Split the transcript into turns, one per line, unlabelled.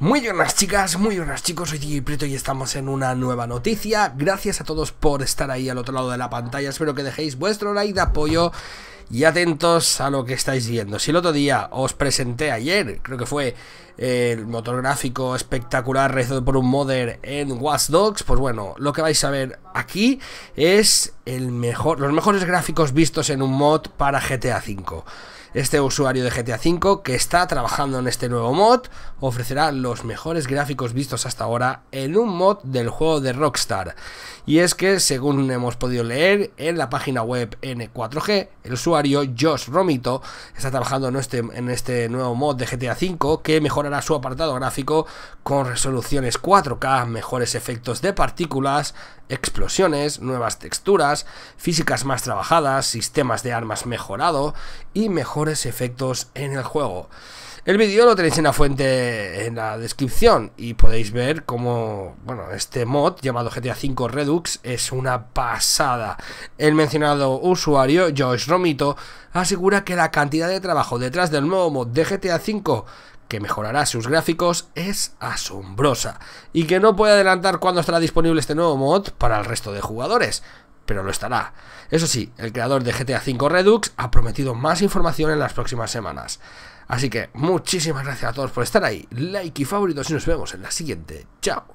Muy buenas chicas, muy buenas chicos, soy DJ Prieto y estamos en una nueva noticia. Gracias a todos por estar ahí al otro lado de la pantalla, espero que dejéis vuestro like de apoyo y atentos a lo que estáis viendo. Si el otro día os presenté ayer, creo que fue eh, el motor gráfico espectacular realizado por un modder en Watch Dogs, pues bueno, lo que vais a ver aquí es el mejor, los mejores gráficos vistos en un mod para GTA V. Este usuario de GTA V, que está trabajando en este nuevo mod, ofrecerá los mejores gráficos vistos hasta ahora en un mod del juego de Rockstar. Y es que, según hemos podido leer en la página web N4G, el usuario Josh Romito está trabajando en este, en este nuevo mod de GTA V que mejorará su apartado gráfico con resoluciones 4K, mejores efectos de partículas, explosiones, nuevas texturas, físicas más trabajadas, sistemas de armas mejorado y mejor efectos en el juego. El vídeo lo tenéis en la fuente en la descripción y podéis ver cómo, bueno, este mod llamado GTA V Redux es una pasada. El mencionado usuario, Joyce Romito, asegura que la cantidad de trabajo detrás del nuevo mod de GTA V que mejorará sus gráficos es asombrosa y que no puede adelantar cuándo estará disponible este nuevo mod para el resto de jugadores pero lo estará. Eso sí, el creador de GTA V Redux ha prometido más información en las próximas semanas. Así que muchísimas gracias a todos por estar ahí, like y favoritos y nos vemos en la siguiente. Chao.